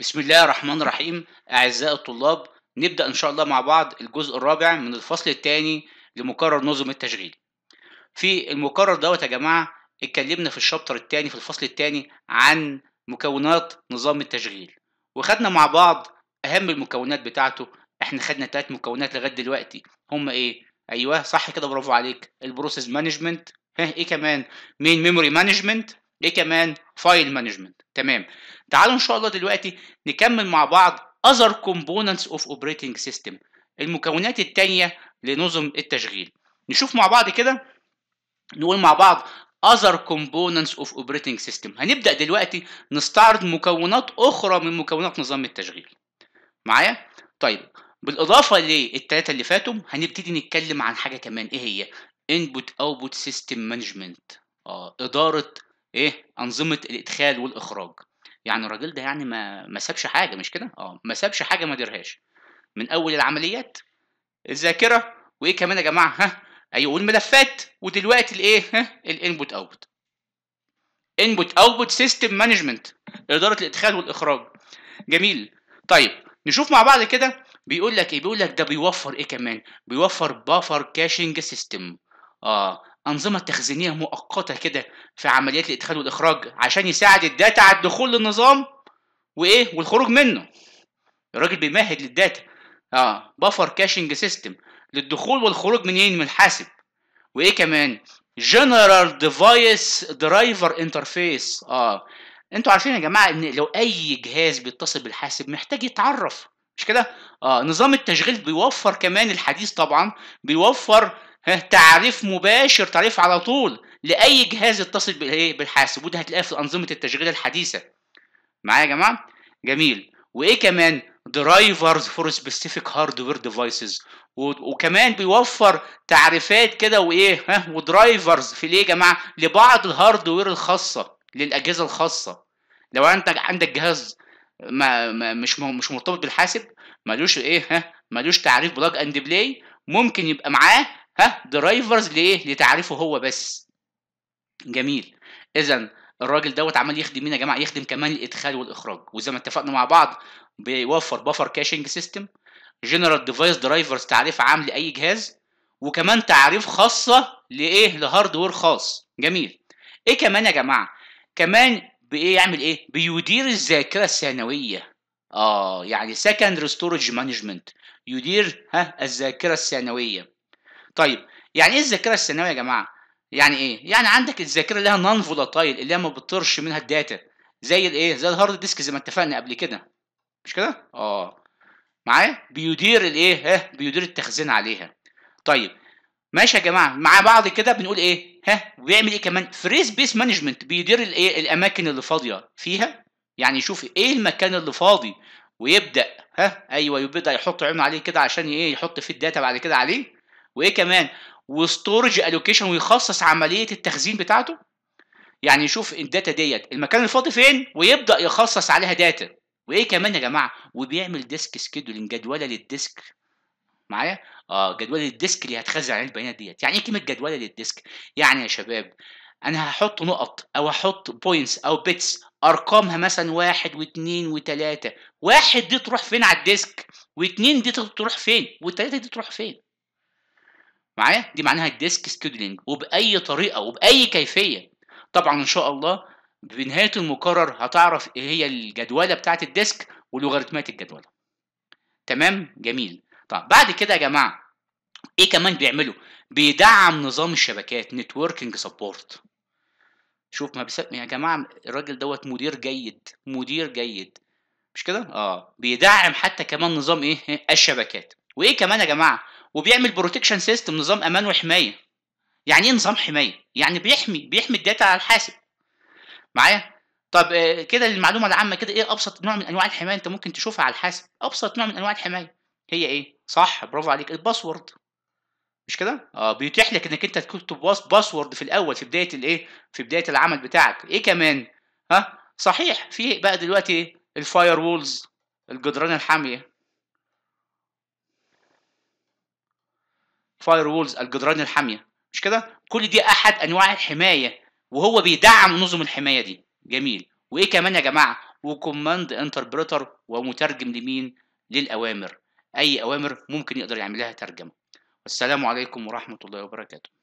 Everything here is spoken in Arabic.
بسم الله الرحمن الرحيم أعزائي الطلاب نبدأ إن شاء الله مع بعض الجزء الرابع من الفصل الثاني لمقرر نظم التشغيل في المقرر دوت يا جماعة اتكلمنا في الشابتر الثاني في الفصل الثاني عن مكونات نظام التشغيل وخدنا مع بعض أهم المكونات بتاعته احنا خدنا ثلاث مكونات لغاية دلوقتي هما ايه؟ أيوه صح كده برافو عليك البروسيس مانجمنت ها ايه كمان؟ مين ميموري مانجمنت ايه كمان فايل مانجمنت تمام تعالوا ان شاء الله دلوقتي نكمل مع بعض other components of operating system المكونات التانية لنظم التشغيل نشوف مع بعض كده نقول مع بعض other components of operating system هنبدأ دلوقتي نستعرض مكونات أخرى من مكونات نظام التشغيل معايا طيب بالإضافة للتلاتة اللي فاتوا هنبتدي نتكلم عن حاجة كمان إيه هي input output system management آه إدارة ايه انظمه الادخال والاخراج يعني الراجل ده يعني ما ما سابش حاجه مش كده اه ما سابش حاجه ما ديرهاش من اول العمليات الذاكره وايه كمان يا جماعه ها ايوه والملفات ودلوقتي الايه ها الانبوت اوتبوت انبوت اوتبوت سيستم مانجمنت اداره الادخال والاخراج جميل طيب نشوف مع بعض كده بيقول لك ايه بيقول لك ده بيوفر ايه كمان بيوفر بافر كاشنج سيستم اه انظمه تخزينيه مؤقته كده في عمليات الادخال والاخراج عشان يساعد الداتا على الدخول للنظام وايه والخروج منه الراجل بيمهد للداتا اه بفر كاشنج سيستم للدخول والخروج منين إيه؟ من الحاسب وايه كمان جنرال ديفايس درايفر انترفيس اه انتوا عارفين يا جماعه ان لو اي جهاز بيتصل بالحاسب محتاج يتعرف مش كده اه نظام التشغيل بيوفر كمان الحديث طبعا بيوفر تعريف مباشر تعريف على طول لاي جهاز يتصل إيه، بالحاسب وده هتلاقيه في انظمه التشغيل الحديثه معايا يا جماعه جميل وايه كمان درايفرز فور سبيسيفيك هاردوير ديفايسز وكمان بيوفر تعريفات كده وايه ها ودرايفرز في ليه يا جماعه لبعض الهاردوير الخاصه للاجهزه الخاصه لو انت عندك جهاز ما, ما مش مش مرتبط بالحاسب ملوش ايه ها ملوش تعريف بلاج اند بلاي ممكن يبقى معاه ها درايفرز لايه لتعريفه هو بس جميل اذا الراجل دوت عمال يخدم مين يا جماعه يخدم كمان الادخال والاخراج وزي ما اتفقنا مع بعض بيوفر بفر كاشنج سيستم جنرال ديفايس درايفرز تعريف عام لاي جهاز وكمان تعريف خاصه لايه لهاردوير خاص جميل ايه كمان يا جماعه كمان بايه يعمل ايه بيدير الذاكره الثانويه اه يعني سكند ستورج مانجمنت يدير ها الذاكره الثانويه طيب يعني ايه الذاكره الثانويه يا جماعه يعني ايه يعني عندك الذاكره اللي هي نون فولاتايل اللي هي ما بتطرش منها الداتا زي الايه زي الهارد ديسك زي ما اتفقنا قبل كده مش كده اه معايا بيدير الايه ها بيدير التخزين عليها طيب ماشي يا جماعه مع بعض كده بنقول ايه ها وبيعمل ايه كمان فري سبيس مانجمنت بيدير الايه الاماكن اللي فاضيه فيها يعني يشوف ايه المكان اللي فاضي ويبدا ها ايوه يبدا يحط عينه عليه كده عشان ايه يحط فيه الداتا بعد كده عليه وايه كمان وستورج الوكيشن ويخصص عمليه التخزين بتاعته يعني يشوف الداتا ديت المكان الفاضي فين ويبدا يخصص عليها داتا وايه كمان يا جماعه وبيعمل ديسك سكيدولينج جدوله للديسك معايا اه جدوله للديسك اللي هتخزن عليه البيانات ديت يعني ايه كلمه جدوله للديسك يعني يا شباب انا هحط نقط او هحط بوينتس او بيتس ارقامها مثلا واحد واثنين وثلاثه واحد دي تروح فين على الديسك واثنين دي تروح فين وثلاثه دي تروح فين معايا دي معناها الديسك سكيدولينج وباي طريقه وباي كيفيه طبعا ان شاء الله بنهايه المقرر هتعرف ايه هي الجدوله بتاعه الديسك ولوغاريتمات الجدوله تمام جميل طب بعد كده يا جماعه ايه كمان بيعملوا بيدعم نظام الشبكات نتوركينج سبورت شوف ما بيسمي يا جماعه الراجل دوت مدير جيد مدير جيد مش كده اه بيدعم حتى كمان نظام ايه الشبكات وايه كمان يا جماعه وبيعمل بروتكشن سيستم نظام امان وحمايه يعني ايه نظام حمايه يعني بيحمي بيحمي الداتا على الحاسب معايا طب آه، كده المعلومه العامه كده ايه ابسط نوع من انواع الحمايه انت ممكن تشوفها على الحاسب ابسط نوع من انواع الحمايه هي ايه صح برافو عليك الباسورد مش كده اه بيتيح لك انك انت تكتب باسورد في الاول في بدايه الايه في بدايه العمل بتاعك ايه كمان ها صحيح في بقى دلوقتي الفاير وولز الجدران الحاميه فاير وولز الجدران الحاميه مش كده كل دي احد انواع الحمايه وهو بيدعم نظم الحمايه دي جميل وايه كمان يا جماعه وكوماند انتربريتر ومترجم لمين للاوامر اي اوامر ممكن يقدر يعملها ترجمه والسلام عليكم ورحمه الله وبركاته